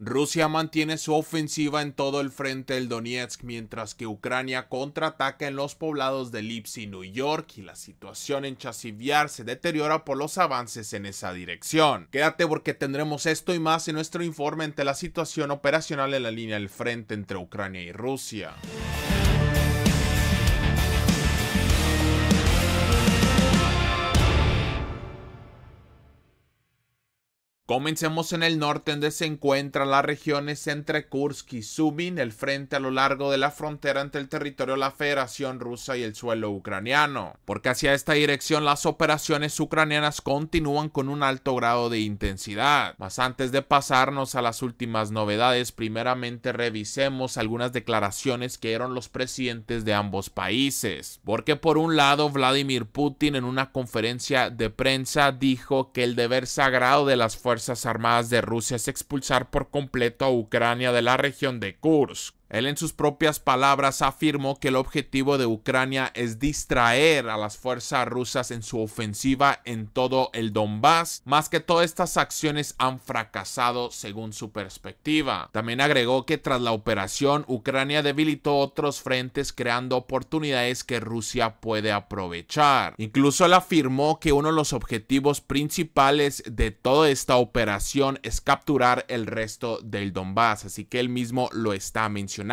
Rusia mantiene su ofensiva en todo el frente del Donetsk mientras que Ucrania contraataca en los poblados de Lipsi y New York y la situación en Chasiviar se deteriora por los avances en esa dirección. Quédate porque tendremos esto y más en nuestro informe ante la situación operacional en la línea del frente entre Ucrania y Rusia. Comencemos en el norte donde se encuentran las regiones entre Kursk y Subin, el frente a lo largo de la frontera entre el territorio de la Federación Rusa y el suelo ucraniano, porque hacia esta dirección las operaciones ucranianas continúan con un alto grado de intensidad. Mas antes de pasarnos a las últimas novedades, primeramente revisemos algunas declaraciones que dieron los presidentes de ambos países, porque por un lado Vladimir Putin en una conferencia de prensa dijo que el deber sagrado de las fuerzas Fuerzas Armadas de Rusia es expulsar por completo a Ucrania de la región de Kursk. Él en sus propias palabras afirmó que el objetivo de Ucrania es distraer a las fuerzas rusas en su ofensiva en todo el Donbass, más que todas estas acciones han fracasado según su perspectiva. También agregó que tras la operación Ucrania debilitó otros frentes creando oportunidades que Rusia puede aprovechar. Incluso él afirmó que uno de los objetivos principales de toda esta operación es capturar el resto del Donbass, así que él mismo lo está mencionando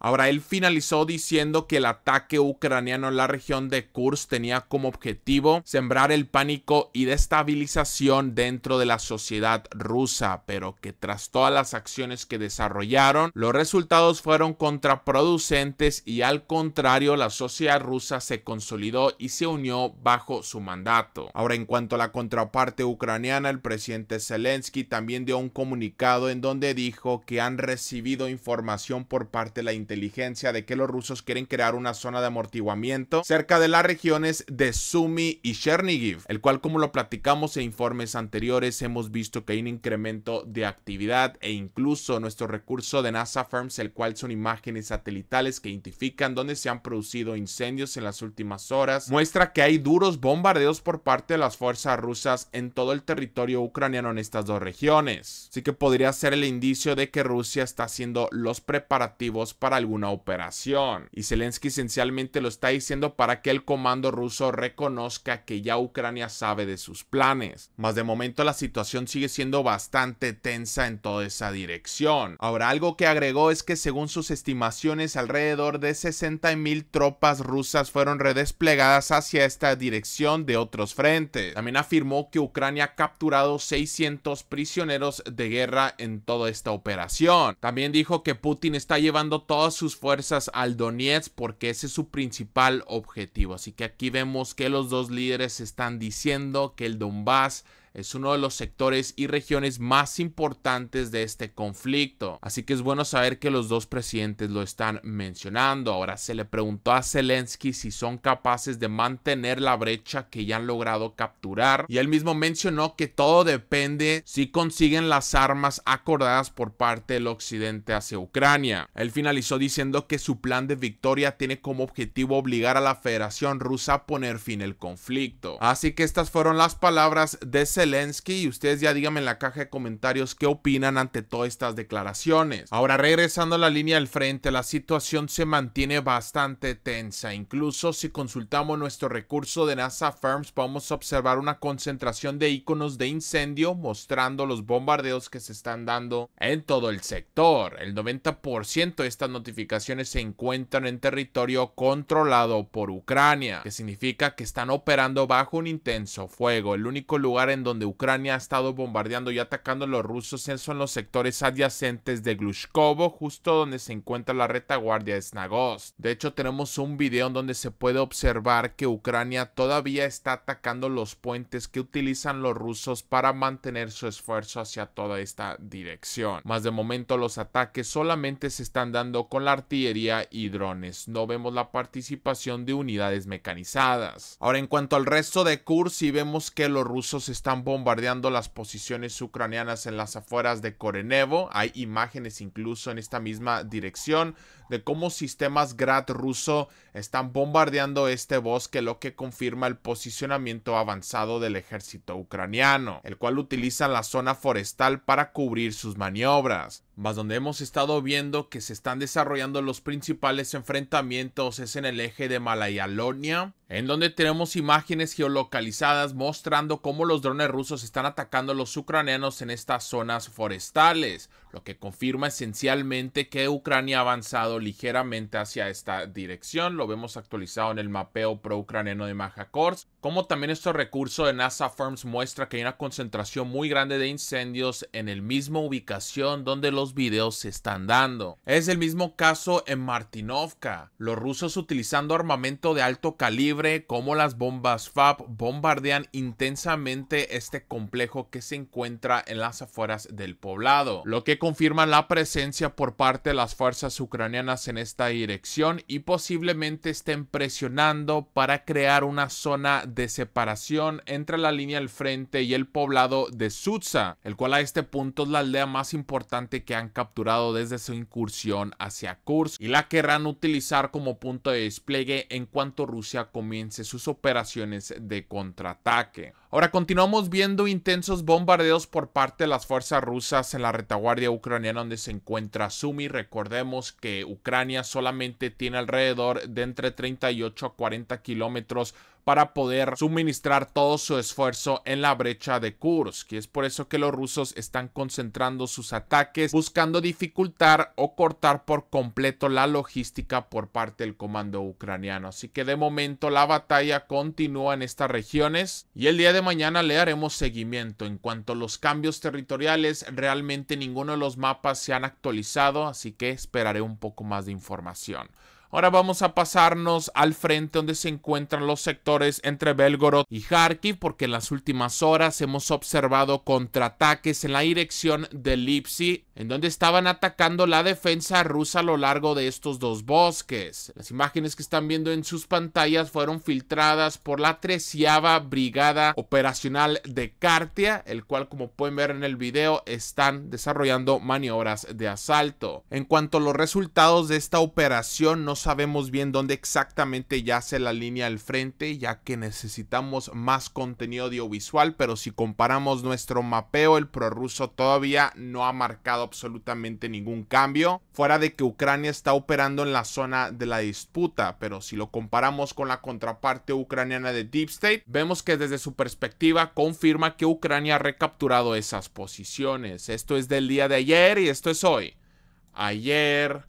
Ahora, él finalizó diciendo que el ataque ucraniano en la región de Kursk tenía como objetivo sembrar el pánico y destabilización dentro de la sociedad rusa, pero que tras todas las acciones que desarrollaron, los resultados fueron contraproducentes y al contrario, la sociedad rusa se consolidó y se unió bajo su mandato. Ahora, en cuanto a la contraparte ucraniana, el presidente Zelensky también dio un comunicado en donde dijo que han recibido información por parte la inteligencia de que los rusos quieren crear una zona de amortiguamiento cerca de las regiones de Sumi y Chernigiv, el cual como lo platicamos en informes anteriores hemos visto que hay un incremento de actividad e incluso nuestro recurso de NASA Firms, el cual son imágenes satelitales que identifican dónde se han producido incendios en las últimas horas, muestra que hay duros bombardeos por parte de las fuerzas rusas en todo el territorio ucraniano en estas dos regiones. Así que podría ser el indicio de que Rusia está haciendo los preparativos para alguna operación. Y Zelensky esencialmente lo está diciendo para que el comando ruso reconozca que ya Ucrania sabe de sus planes. más de momento la situación sigue siendo bastante tensa en toda esa dirección. Ahora, algo que agregó es que según sus estimaciones, alrededor de 60 mil tropas rusas fueron redesplegadas hacia esta dirección de otros frentes. También afirmó que Ucrania ha capturado 600 prisioneros de guerra en toda esta operación. También dijo que Putin está llevando todas sus fuerzas al Donetsk porque ese es su principal objetivo. Así que aquí vemos que los dos líderes están diciendo que el Donbass es uno de los sectores y regiones más importantes de este conflicto. Así que es bueno saber que los dos presidentes lo están mencionando. Ahora se le preguntó a Zelensky si son capaces de mantener la brecha que ya han logrado capturar y él mismo mencionó que todo depende si consiguen las armas acordadas por parte del occidente hacia Ucrania. Él finalizó diciendo que su plan de victoria tiene como objetivo obligar a la Federación Rusa a poner fin al conflicto. Así que estas fueron las palabras de Zelensky y ustedes ya díganme en la caja de comentarios qué opinan ante todas estas declaraciones. Ahora regresando a la línea del frente, la situación se mantiene bastante tensa. Incluso si consultamos nuestro recurso de NASA Firms podemos observar una concentración de iconos de incendio mostrando los bombardeos que se están dando en todo el sector. El 90% de estas notificaciones se encuentran en territorio controlado por Ucrania, que significa que están operando bajo un intenso fuego. El único lugar en donde donde Ucrania ha estado bombardeando y atacando a los rusos en los sectores adyacentes de Glushkovo, justo donde se encuentra la retaguardia de Snagos. De hecho, tenemos un video en donde se puede observar que Ucrania todavía está atacando los puentes que utilizan los rusos para mantener su esfuerzo hacia toda esta dirección. Más de momento, los ataques solamente se están dando con la artillería y drones. No vemos la participación de unidades mecanizadas. Ahora, en cuanto al resto de Kursk, y vemos que los rusos están bombardeando las posiciones ucranianas en las afueras de Korenevo. Hay imágenes incluso en esta misma dirección de cómo sistemas Grad ruso están bombardeando este bosque, lo que confirma el posicionamiento avanzado del ejército ucraniano, el cual utiliza la zona forestal para cubrir sus maniobras. Más donde hemos estado viendo que se están desarrollando los principales enfrentamientos es en el eje de Malayalonia, en donde tenemos imágenes geolocalizadas mostrando cómo los drones rusos están atacando a los ucranianos en estas zonas forestales, lo que confirma esencialmente que Ucrania ha avanzado ligeramente hacia esta dirección. Lo vemos actualizado en el mapeo pro-ucraniano de Majakors. Como también este recurso de NASA Firms muestra que hay una concentración muy grande de incendios en el mismo ubicación donde los videos se están dando. Es el mismo caso en Martinovka. Los rusos utilizando armamento de alto calibre como las bombas FAB bombardean intensamente este complejo que se encuentra en las afueras del poblado. Lo que confirman la presencia por parte de las fuerzas ucranianas en esta dirección y posiblemente estén presionando para crear una zona de separación entre la línea del frente y el poblado de Sutsa, el cual a este punto es la aldea más importante que han capturado desde su incursión hacia Kursk y la querrán utilizar como punto de despliegue en cuanto Rusia comience sus operaciones de contraataque. Ahora continuamos viendo intensos bombardeos por parte de las fuerzas rusas en la retaguardia ucraniana donde se encuentra Sumy. Recordemos que Ucrania solamente tiene alrededor de entre 38 a 40 kilómetros para poder suministrar todo su esfuerzo en la brecha de Kursk. Y es por eso que los rusos están concentrando sus ataques, buscando dificultar o cortar por completo la logística por parte del comando ucraniano. Así que de momento la batalla continúa en estas regiones y el día de mañana le haremos seguimiento. En cuanto a los cambios territoriales, realmente ninguno de los mapas se han actualizado, así que esperaré un poco más de información. Ahora vamos a pasarnos al frente donde se encuentran los sectores entre Belgorod y Kharkiv porque en las últimas horas hemos observado contraataques en la dirección de Lipsi en donde estaban atacando la defensa rusa a lo largo de estos dos bosques. Las imágenes que están viendo en sus pantallas fueron filtradas por la treceava brigada operacional de Kartia, el cual como pueden ver en el video están desarrollando maniobras de asalto. En cuanto a los resultados de esta operación no sabemos bien dónde exactamente yace la línea del frente, ya que necesitamos más contenido audiovisual, pero si comparamos nuestro mapeo, el prorruso todavía no ha marcado absolutamente ningún cambio, fuera de que Ucrania está operando en la zona de la disputa, pero si lo comparamos con la contraparte ucraniana de Deep State, vemos que desde su perspectiva confirma que Ucrania ha recapturado esas posiciones. Esto es del día de ayer y esto es hoy. Ayer,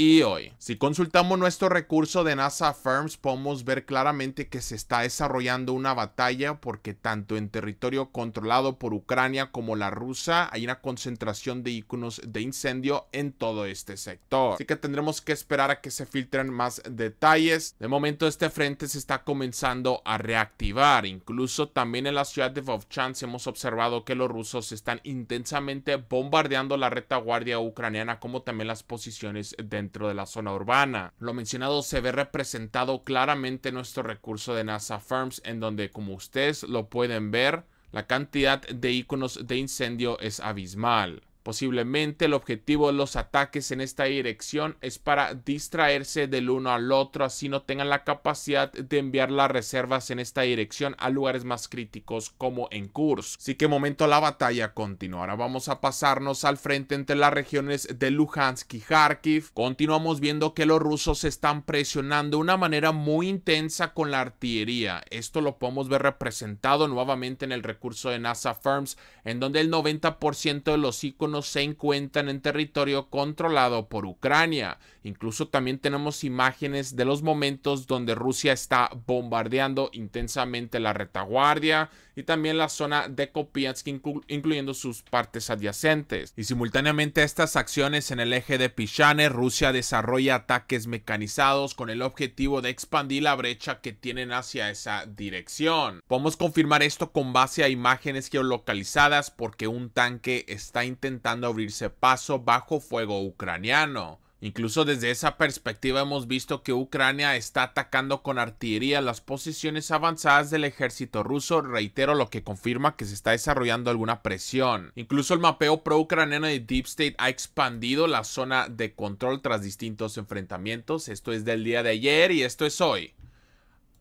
y hoy. Si consultamos nuestro recurso de NASA Firms, podemos ver claramente que se está desarrollando una batalla porque tanto en territorio controlado por Ucrania como la rusa hay una concentración de iconos de incendio en todo este sector. Así que tendremos que esperar a que se filtren más detalles. De momento este frente se está comenzando a reactivar. Incluso también en la ciudad de Vovchansk hemos observado que los rusos están intensamente bombardeando la retaguardia ucraniana como también las posiciones de dentro de la zona urbana. Lo mencionado se ve representado claramente en nuestro recurso de NASA Farms, en donde, como ustedes lo pueden ver, la cantidad de iconos de incendio es abismal. Posiblemente el objetivo de los ataques en esta dirección es para distraerse del uno al otro, así no tengan la capacidad de enviar las reservas en esta dirección a lugares más críticos como en Kursk. Así que momento la batalla continuará vamos a pasarnos al frente entre las regiones de Luhansk y Kharkiv. Continuamos viendo que los rusos están presionando de una manera muy intensa con la artillería. Esto lo podemos ver representado nuevamente en el recurso de NASA Firms, en donde el 90% de los iconos se encuentran en territorio controlado por Ucrania. Incluso también tenemos imágenes de los momentos donde Rusia está bombardeando intensamente la retaguardia y también la zona de Kopiansk, incluyendo sus partes adyacentes. Y simultáneamente a estas acciones en el eje de Pishane, Rusia desarrolla ataques mecanizados con el objetivo de expandir la brecha que tienen hacia esa dirección. Podemos confirmar esto con base a imágenes geolocalizadas porque un tanque está intentando abrirse paso bajo fuego ucraniano. Incluso desde esa perspectiva hemos visto que Ucrania está atacando con artillería las posiciones avanzadas del ejército ruso, reitero lo que confirma que se está desarrollando alguna presión. Incluso el mapeo pro-ucraniano de Deep State ha expandido la zona de control tras distintos enfrentamientos. Esto es del día de ayer y esto es hoy.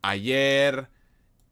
Ayer,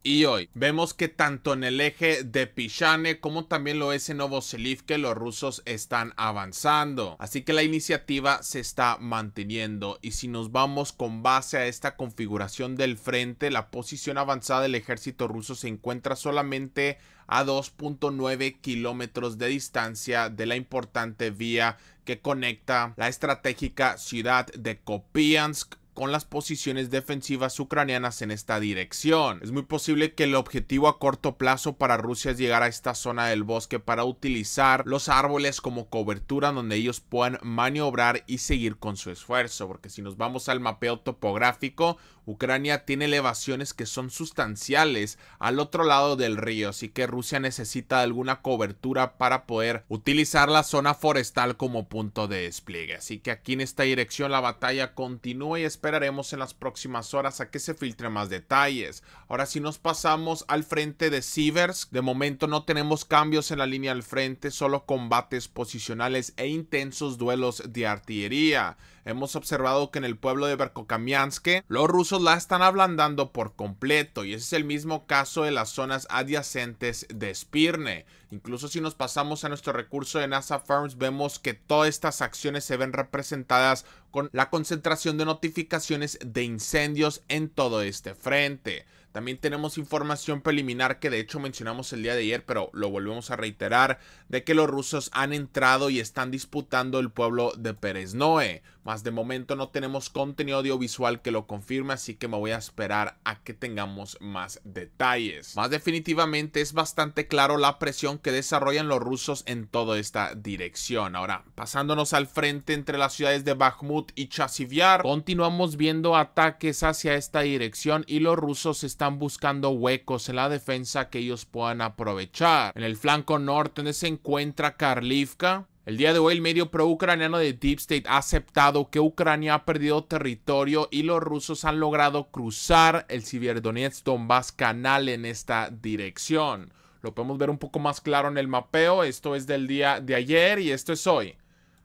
y hoy. Vemos que tanto en el eje de Pishane como también lo es en Novoseliv que los rusos están avanzando. Así que la iniciativa se está manteniendo y si nos vamos con base a esta configuración del frente, la posición avanzada del ejército ruso se encuentra solamente a 2.9 kilómetros de distancia de la importante vía que conecta la estratégica ciudad de Kopiansk con las posiciones defensivas ucranianas en esta dirección. Es muy posible que el objetivo a corto plazo para Rusia es llegar a esta zona del bosque para utilizar los árboles como cobertura donde ellos puedan maniobrar y seguir con su esfuerzo, porque si nos vamos al mapeo topográfico, Ucrania tiene elevaciones que son sustanciales al otro lado del río, así que Rusia necesita alguna cobertura para poder utilizar la zona forestal como punto de despliegue. Así que aquí en esta dirección la batalla continúa y esperaremos en las próximas horas a que se filtre más detalles. Ahora si nos pasamos al frente de Sivers, de momento no tenemos cambios en la línea al frente, solo combates posicionales e intensos duelos de artillería hemos observado que en el pueblo de Berkokamianske los rusos la están ablandando por completo y ese es el mismo caso de las zonas adyacentes de Spirne. Incluso si nos pasamos a nuestro recurso de NASA Farms vemos que todas estas acciones se ven representadas con la concentración de notificaciones de incendios en todo este frente. También tenemos información preliminar que de hecho mencionamos el día de ayer, pero lo volvemos a reiterar, de que los rusos han entrado y están disputando el pueblo de Peresnoe. Mas de momento no tenemos contenido audiovisual que lo confirme, así que me voy a esperar a que tengamos más detalles. Más definitivamente es bastante claro la presión que desarrollan los rusos en toda esta dirección. Ahora, pasándonos al frente entre las ciudades de Bakhmut y Chasivyar, continuamos viendo ataques hacia esta dirección y los rusos están buscando huecos en la defensa que ellos puedan aprovechar. En el flanco norte donde se encuentra Karlivka, el día de hoy el medio pro-ucraniano de Deep State ha aceptado que Ucrania ha perdido territorio y los rusos han logrado cruzar el Ciberdonetsk Donbass canal en esta dirección. Lo podemos ver un poco más claro en el mapeo. Esto es del día de ayer y esto es hoy.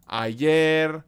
Ayer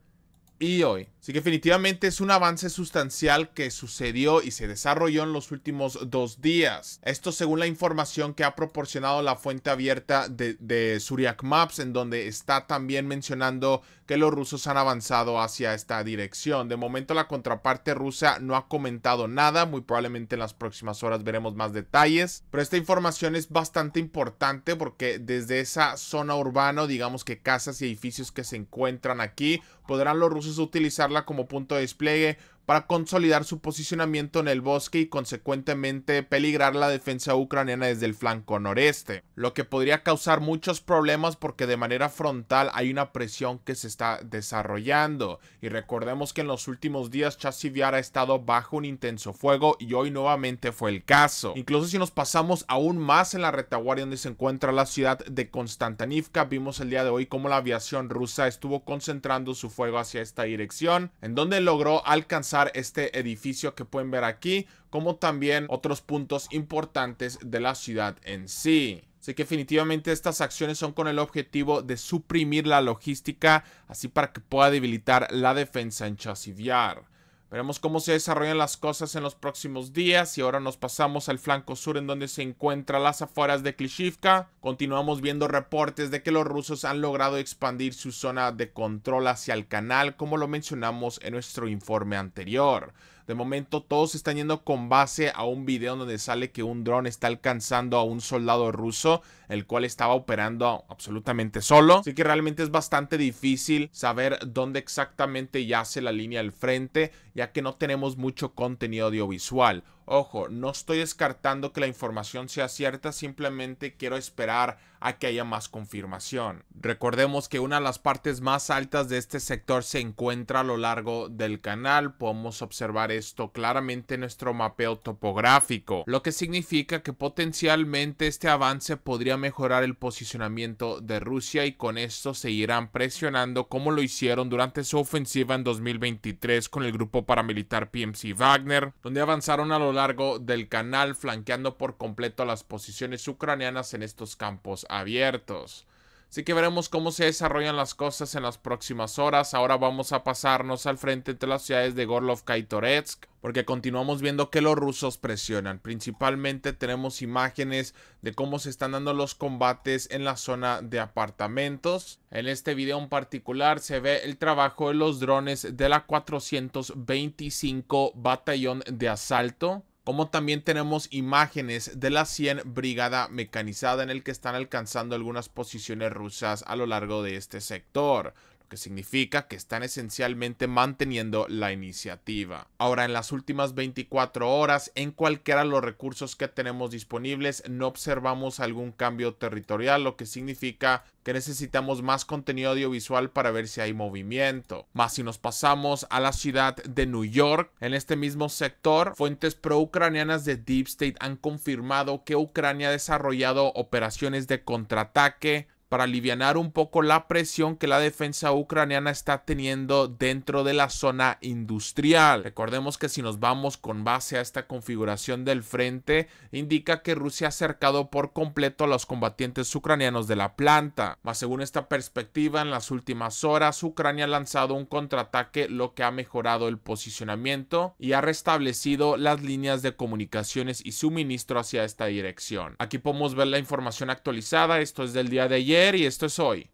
y hoy. Así que definitivamente es un avance sustancial que sucedió y se desarrolló en los últimos dos días. Esto según la información que ha proporcionado la fuente abierta de, de Suriak Maps, en donde está también mencionando que los rusos han avanzado hacia esta dirección. De momento la contraparte rusa no ha comentado nada, muy probablemente en las próximas horas veremos más detalles, pero esta información es bastante importante porque desde esa zona urbana, digamos que casas y edificios que se encuentran aquí, podrán los rusos utilizar como punto de despliegue para consolidar su posicionamiento en el bosque y consecuentemente peligrar la defensa ucraniana desde el flanco noreste, lo que podría causar muchos problemas porque de manera frontal hay una presión que se está desarrollando y recordemos que en los últimos días Chasivyar ha estado bajo un intenso fuego y hoy nuevamente fue el caso. Incluso si nos pasamos aún más en la retaguardia donde se encuentra la ciudad de Konstantinivka, vimos el día de hoy cómo la aviación rusa estuvo concentrando su fuego hacia esta dirección, en donde logró alcanzar este edificio que pueden ver aquí, como también otros puntos importantes de la ciudad en sí. Así que definitivamente estas acciones son con el objetivo de suprimir la logística, así para que pueda debilitar la defensa en Chasiviar. Veremos cómo se desarrollan las cosas en los próximos días y ahora nos pasamos al flanco sur en donde se encuentran las afueras de Klishivka. Continuamos viendo reportes de que los rusos han logrado expandir su zona de control hacia el canal como lo mencionamos en nuestro informe anterior. De momento todos están yendo con base a un video donde sale que un dron está alcanzando a un soldado ruso, el cual estaba operando absolutamente solo. Así que realmente es bastante difícil saber dónde exactamente yace la línea al frente, ya que no tenemos mucho contenido audiovisual. Ojo, no estoy descartando que la información sea cierta, simplemente quiero esperar a que haya más confirmación. Recordemos que una de las partes más altas de este sector se encuentra a lo largo del canal. Podemos observar esto claramente en nuestro mapeo topográfico, lo que significa que potencialmente este avance podría mejorar el posicionamiento de Rusia y con esto seguirán presionando como lo hicieron durante su ofensiva en 2023 con el grupo paramilitar PMC Wagner, donde avanzaron a lo largo del canal flanqueando por completo las posiciones ucranianas en estos campos abiertos. Así que veremos cómo se desarrollan las cosas en las próximas horas. Ahora vamos a pasarnos al frente entre las ciudades de Gorlovka y Toretsk, porque continuamos viendo que los rusos presionan. Principalmente tenemos imágenes de cómo se están dando los combates en la zona de apartamentos. En este video en particular se ve el trabajo de los drones de la 425 Batallón de Asalto como también tenemos imágenes de la 100 Brigada Mecanizada en el que están alcanzando algunas posiciones rusas a lo largo de este sector que significa que están esencialmente manteniendo la iniciativa. Ahora, en las últimas 24 horas, en cualquiera de los recursos que tenemos disponibles, no observamos algún cambio territorial, lo que significa que necesitamos más contenido audiovisual para ver si hay movimiento. Más si nos pasamos a la ciudad de New York, en este mismo sector, fuentes pro-ucranianas de Deep State han confirmado que Ucrania ha desarrollado operaciones de contraataque para aliviar un poco la presión que la defensa ucraniana está teniendo dentro de la zona industrial. Recordemos que si nos vamos con base a esta configuración del frente, indica que Rusia ha acercado por completo a los combatientes ucranianos de la planta. Mas según esta perspectiva, en las últimas horas Ucrania ha lanzado un contraataque lo que ha mejorado el posicionamiento y ha restablecido las líneas de comunicaciones y suministro hacia esta dirección. Aquí podemos ver la información actualizada, esto es del día de ayer y esto es hoy.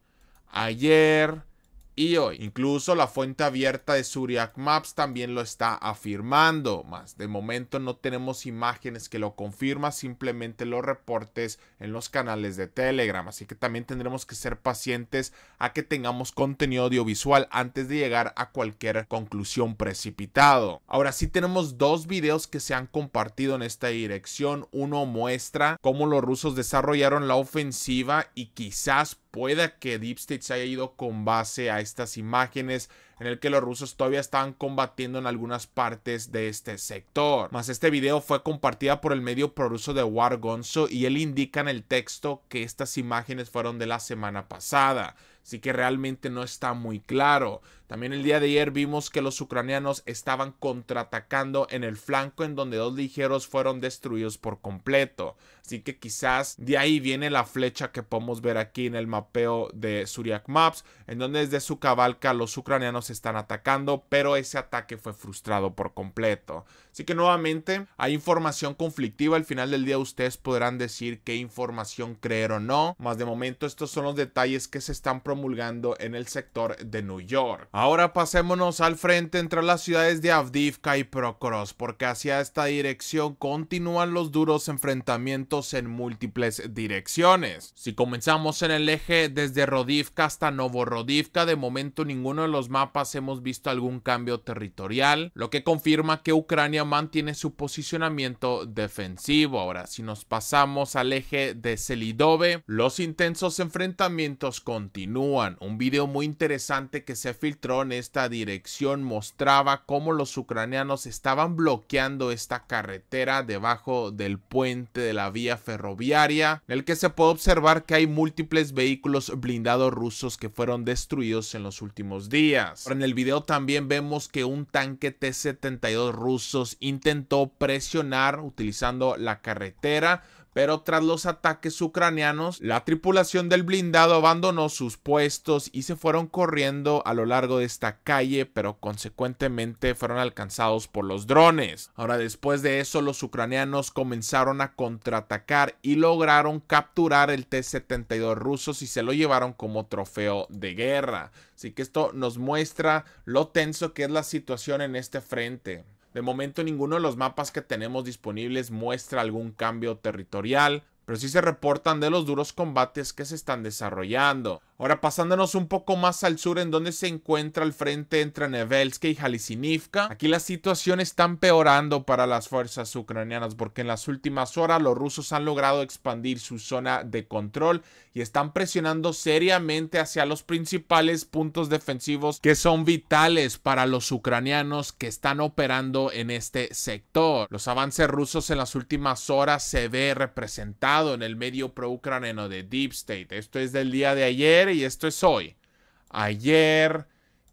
Ayer y hoy. Incluso la fuente abierta de Zuriak Maps también lo está afirmando, más de momento no tenemos imágenes que lo confirman, simplemente los reportes en los canales de Telegram, así que también tendremos que ser pacientes a que tengamos contenido audiovisual antes de llegar a cualquier conclusión precipitado. Ahora sí tenemos dos videos que se han compartido en esta dirección, uno muestra cómo los rusos desarrollaron la ofensiva y quizás pueda que Deep se haya ido con base a estas imágenes en el que los rusos todavía estaban combatiendo en algunas partes de este sector. Más este video fue compartida por el medio prorruso de War Gonzo y él indica en el texto que estas imágenes fueron de la semana pasada, así que realmente no está muy claro. También el día de ayer vimos que los ucranianos estaban contraatacando en el flanco en donde dos ligeros fueron destruidos por completo. Así que quizás de ahí viene la flecha que podemos ver aquí en el mapeo de Suriak Maps, en donde desde su cabalca los ucranianos están atacando, pero ese ataque fue frustrado por completo. Así que nuevamente hay información conflictiva. Al final del día ustedes podrán decir qué información creer o no, más de momento estos son los detalles que se están promulgando en el sector de New York. Ahora pasémonos al frente entre las ciudades de Avdivka y Prokhorovsk, porque hacia esta dirección continúan los duros enfrentamientos en múltiples direcciones. Si comenzamos en el eje desde Rodivka hasta Novorodivka, de momento ninguno de los mapas hemos visto algún cambio territorial, lo que confirma que Ucrania mantiene su posicionamiento defensivo. Ahora, si nos pasamos al eje de Selidove, los intensos enfrentamientos continúan. Un video muy interesante que se filtró en esta dirección mostraba cómo los ucranianos estaban bloqueando esta carretera debajo del puente de la vía ferroviaria, en el que se puede observar que hay múltiples vehículos blindados rusos que fueron destruidos en los últimos días. en el video también vemos que un tanque T-72 rusos intentó presionar utilizando la carretera pero tras los ataques ucranianos, la tripulación del blindado abandonó sus puestos y se fueron corriendo a lo largo de esta calle, pero consecuentemente fueron alcanzados por los drones. Ahora, después de eso, los ucranianos comenzaron a contraatacar y lograron capturar el T-72 rusos y se lo llevaron como trofeo de guerra. Así que esto nos muestra lo tenso que es la situación en este frente. De momento ninguno de los mapas que tenemos disponibles muestra algún cambio territorial pero sí se reportan de los duros combates que se están desarrollando. Ahora pasándonos un poco más al sur en donde se encuentra el frente entre Nevelsky y Jalisinivka, aquí la situación está empeorando para las fuerzas ucranianas porque en las últimas horas los rusos han logrado expandir su zona de control y están presionando seriamente hacia los principales puntos defensivos que son vitales para los ucranianos que están operando en este sector. Los avances rusos en las últimas horas se ve representados en el medio pro de Deep State. Esto es del día de ayer y esto es hoy. Ayer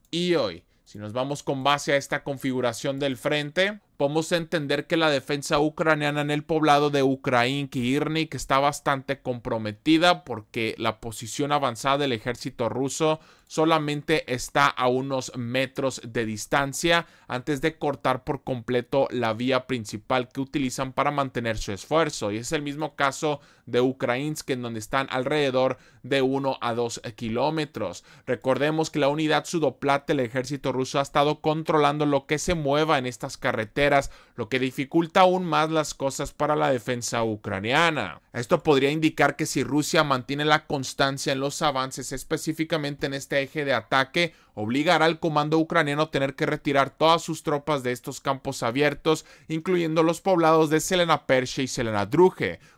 y hoy. Si nos vamos con base a esta configuración del frente, podemos entender que la defensa ucraniana en el poblado de Ukraín, Kirnik, está bastante comprometida porque la posición avanzada del ejército ruso solamente está a unos metros de distancia antes de cortar por completo la vía principal que utilizan para mantener su esfuerzo. Y es el mismo caso de Ukrainsk, en donde están alrededor de 1 a 2 kilómetros. Recordemos que la unidad sudoplata del ejército ruso, ha estado controlando lo que se mueva en estas carreteras lo que dificulta aún más las cosas para la defensa ucraniana. Esto podría indicar que si Rusia mantiene la constancia en los avances específicamente en este eje de ataque, obligará al comando ucraniano a tener que retirar todas sus tropas de estos campos abiertos, incluyendo los poblados de Selena y Selena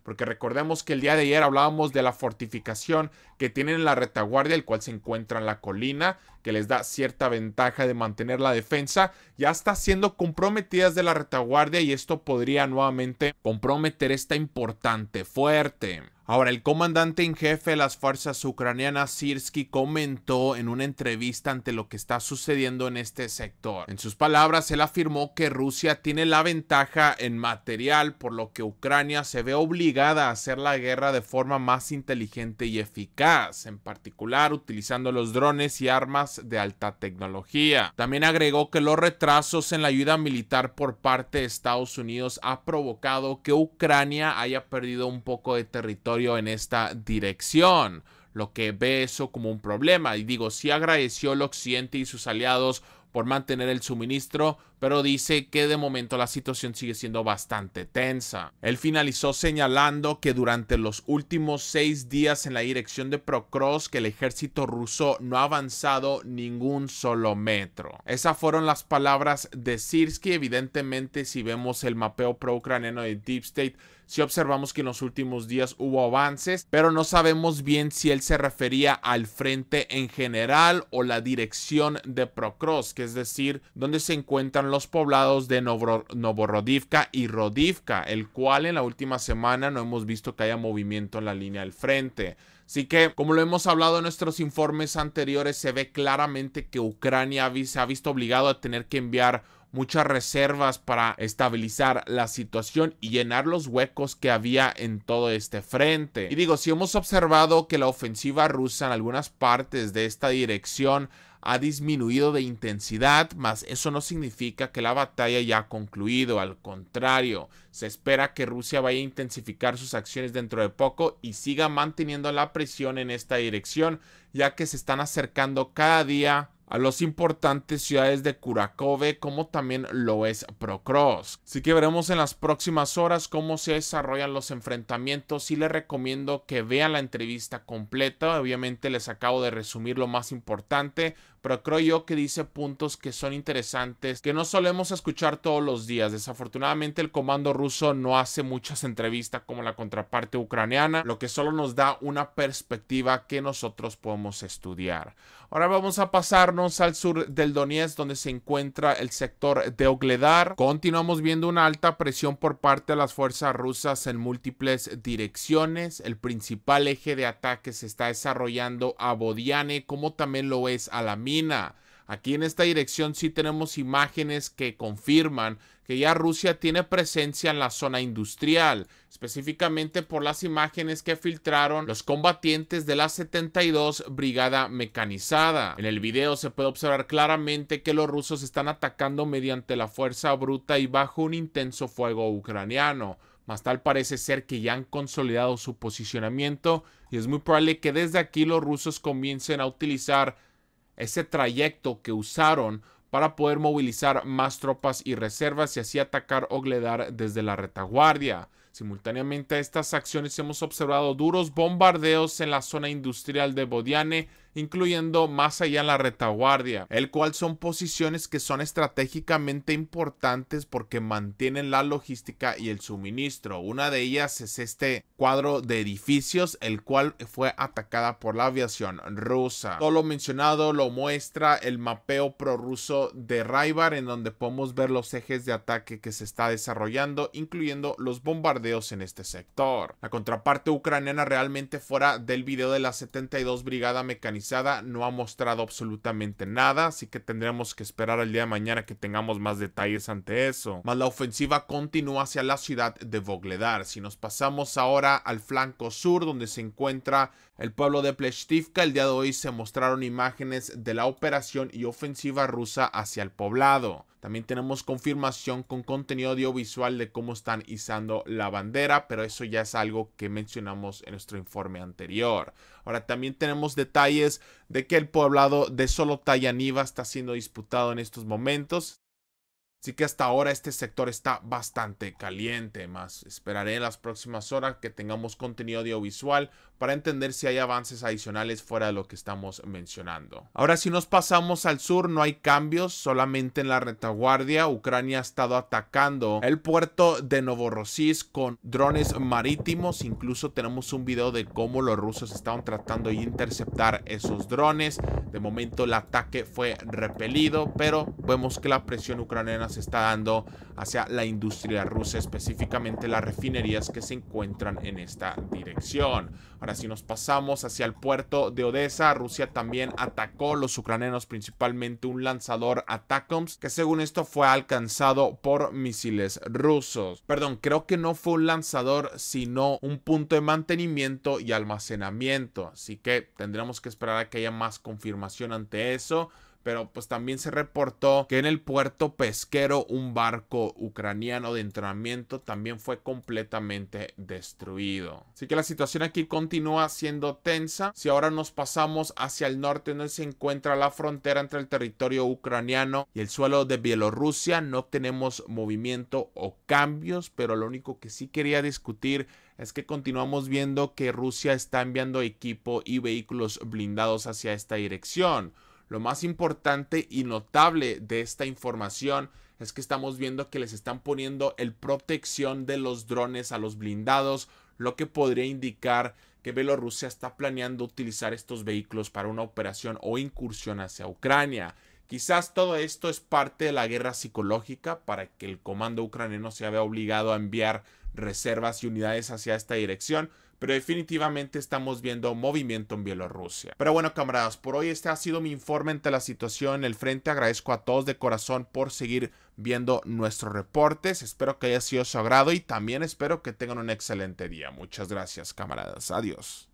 porque recordemos que el día de ayer hablábamos de la fortificación que tienen en la retaguardia, el cual se encuentra en la colina, que les da cierta ventaja de mantener la defensa, ya está siendo comprometidas de la retaguardia y esto podría nuevamente comprometer esta importante fuerte. Ahora, el comandante en jefe de las fuerzas ucranianas, Sirsky, comentó en una entrevista ante lo que está sucediendo en este sector. En sus palabras, él afirmó que Rusia tiene la ventaja en material, por lo que Ucrania se ve obligada a hacer la guerra de forma más inteligente y eficaz, en particular utilizando los drones y armas de alta tecnología. También agregó que los retrasos en la ayuda militar por parte de Estados Unidos ha provocado que Ucrania haya perdido un poco de territorio en esta dirección, lo que ve eso como un problema. Y digo, si agradeció el Occidente y sus aliados por mantener el suministro, pero dice que de momento la situación sigue siendo bastante tensa. Él finalizó señalando que durante los últimos seis días en la dirección de Procross que el ejército ruso no ha avanzado ningún solo metro. Esas fueron las palabras de Sirsky. Evidentemente, si vemos el mapeo pro-ucraniano de Deep State, si observamos que en los últimos días hubo avances, pero no sabemos bien si él se refería al frente en general o la dirección de Procross, que es decir, donde se encuentran los poblados de Novorodivka y Rodivka, el cual en la última semana no hemos visto que haya movimiento en la línea del frente. Así que, como lo hemos hablado en nuestros informes anteriores, se ve claramente que Ucrania se ha visto obligado a tener que enviar muchas reservas para estabilizar la situación y llenar los huecos que había en todo este frente. Y digo, si hemos observado que la ofensiva rusa en algunas partes de esta dirección ha disminuido de intensidad, mas eso no significa que la batalla ya ha concluido, al contrario, se espera que Rusia vaya a intensificar sus acciones dentro de poco y siga manteniendo la presión en esta dirección, ya que se están acercando cada día a los importantes ciudades de Kurakove como también lo es Procross. Así que veremos en las próximas horas cómo se desarrollan los enfrentamientos y les recomiendo que vean la entrevista completa. Obviamente les acabo de resumir lo más importante, pero creo yo que dice puntos que son interesantes, que no solemos escuchar todos los días. Desafortunadamente el comando ruso no hace muchas entrevistas como la contraparte ucraniana, lo que solo nos da una perspectiva que nosotros podemos estudiar. Ahora vamos a pasarnos al sur del Donetsk, donde se encuentra el sector de Ogledar. Continuamos viendo una alta presión por parte de las fuerzas rusas en múltiples direcciones. El principal eje de ataque se está desarrollando a Bodiane, como también lo es a la Aquí en esta dirección sí tenemos imágenes que confirman que ya Rusia tiene presencia en la zona industrial, específicamente por las imágenes que filtraron los combatientes de la 72 Brigada Mecanizada. En el video se puede observar claramente que los rusos están atacando mediante la fuerza bruta y bajo un intenso fuego ucraniano mas tal parece ser que ya han consolidado su posicionamiento y es muy probable que desde aquí los rusos comiencen a utilizar ese trayecto que usaron para poder movilizar más tropas y reservas y así atacar Ogledar desde la retaguardia. Simultáneamente a estas acciones hemos observado duros bombardeos en la zona industrial de Bodiane, incluyendo más allá la retaguardia, el cual son posiciones que son estratégicamente importantes porque mantienen la logística y el suministro. Una de ellas es este cuadro de edificios, el cual fue atacada por la aviación rusa. Todo lo mencionado lo muestra el mapeo prorruso de Raibar, en donde podemos ver los ejes de ataque que se está desarrollando, incluyendo los bombardeos en este sector. La contraparte ucraniana realmente fuera del video de la 72 Brigada Mecanizada no ha mostrado absolutamente nada, así que tendremos que esperar al día de mañana que tengamos más detalles ante eso. Más la ofensiva continúa hacia la ciudad de Vogledar. Si nos pasamos ahora al flanco sur donde se encuentra el pueblo de Pleshtivka, el día de hoy se mostraron imágenes de la operación y ofensiva rusa hacia el poblado. También tenemos confirmación con contenido audiovisual de cómo están izando la bandera, pero eso ya es algo que mencionamos en nuestro informe anterior. Ahora también tenemos detalles de que el poblado de solo Tayaniva está siendo disputado en estos momentos. Así que hasta ahora este sector está bastante caliente, más esperaré en las próximas horas que tengamos contenido audiovisual para entender si hay avances adicionales fuera de lo que estamos mencionando. Ahora si nos pasamos al sur no hay cambios, solamente en la retaguardia Ucrania ha estado atacando el puerto de Novorossiysk con drones marítimos, incluso tenemos un video de cómo los rusos estaban tratando de interceptar esos drones, de momento el ataque fue repelido, pero vemos que la presión ucraniana se está dando hacia la industria rusa, específicamente las refinerías que se encuentran en esta dirección. Ahora si nos pasamos hacia el puerto de Odessa, Rusia también atacó los ucranianos, principalmente un lanzador Atacoms, que según esto fue alcanzado por misiles rusos. Perdón, creo que no fue un lanzador, sino un punto de mantenimiento y almacenamiento. Así que tendremos que esperar a que haya más confirmación ante eso pero pues también se reportó que en el puerto pesquero un barco ucraniano de entrenamiento también fue completamente destruido. Así que la situación aquí continúa siendo tensa. Si ahora nos pasamos hacia el norte donde se encuentra la frontera entre el territorio ucraniano y el suelo de Bielorrusia, no tenemos movimiento o cambios, pero lo único que sí quería discutir es que continuamos viendo que Rusia está enviando equipo y vehículos blindados hacia esta dirección. Lo más importante y notable de esta información es que estamos viendo que les están poniendo el protección de los drones a los blindados, lo que podría indicar que Bielorrusia está planeando utilizar estos vehículos para una operación o incursión hacia Ucrania. Quizás todo esto es parte de la guerra psicológica para que el comando ucraniano se vea obligado a enviar reservas y unidades hacia esta dirección, pero definitivamente estamos viendo movimiento en Bielorrusia. Pero bueno, camaradas, por hoy este ha sido mi informe ante la situación en el frente. Agradezco a todos de corazón por seguir viendo nuestros reportes. Espero que haya sido su agrado y también espero que tengan un excelente día. Muchas gracias, camaradas. Adiós.